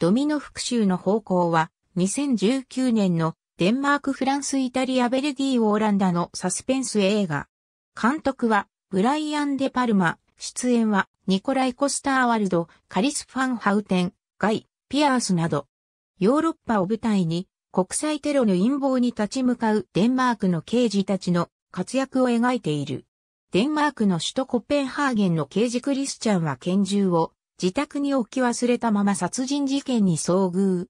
ドミノ復讐の方向は、2019年のデンマーク・フランス・イタリア・ベルギー・オーランダのサスペンス映画。監督は、ブライアン・デ・パルマ、出演は、ニコライ・コスターワルド、カリス・ファン・ハウテン、ガイ、ピアースなど、ヨーロッパを舞台に、国際テロの陰謀に立ち向かうデンマークの刑事たちの活躍を描いている。デンマークの首都コペンハーゲンの刑事クリスチャンは拳銃を自宅に置き忘れたまま殺人事件に遭遇。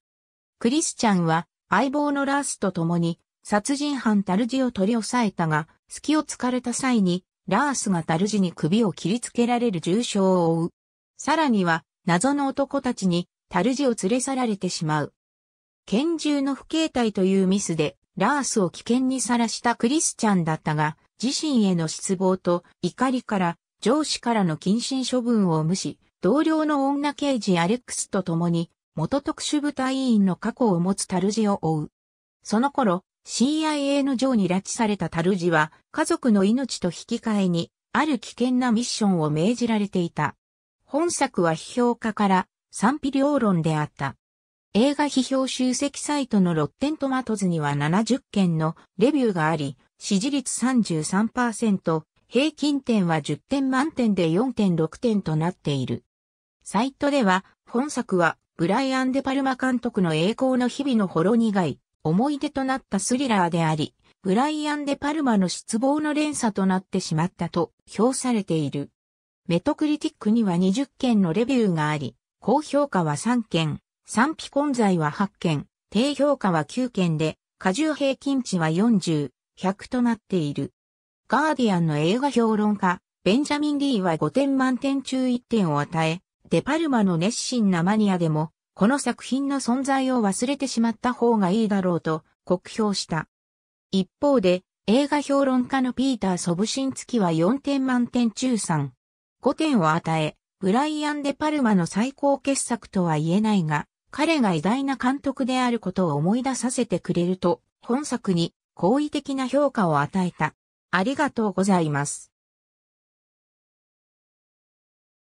クリスチャンは相棒のラースと共に殺人犯タルジを取り押さえたが、隙を突かれた際に、ラースがタルジに首を切りつけられる重傷を負う。さらには、謎の男たちに、タルジを連れ去られてしまう。拳銃の不携帯というミスで、ラースを危険にさらしたクリスチャンだったが、自身への失望と怒りから、上司からの謹慎処分を無視、同僚の女刑事アレックスと共に、元特殊部隊員の過去を持つタルジを追う。その頃、CIA のジョーに拉致されたタルジは、家族の命と引き換えに、ある危険なミッションを命じられていた。本作は批評家から賛否両論であった。映画批評集積サイトのロッテントマトズには70件のレビューがあり、支持率33%、平均点は10点満点で4.6点となっている。サイトでは、本作は、ブライアン・デ・パルマ監督の栄光の日々のほろ苦い、思い出となったスリラーであり、ブライアン・デ・パルマの失望の連鎖となってしまったと評されている。メトクリティックには20件のレビューがあり、高評価は3件、賛否混在は8件、低評価は9件で、過重平均値は40、100となっている。ガーディアンの映画評論家、ベンジャミン・リーは5点満点中1点を与え、デパルマの熱心なマニアでも、この作品の存在を忘れてしまった方がいいだろうと、酷評した。一方で、映画評論家のピーター・ソブシンツキは4点満点中3。5点を与え、ブライアン・デ・パルマの最高傑作とは言えないが、彼が偉大な監督であることを思い出させてくれると、本作に好意的な評価を与えた。ありがとうございます。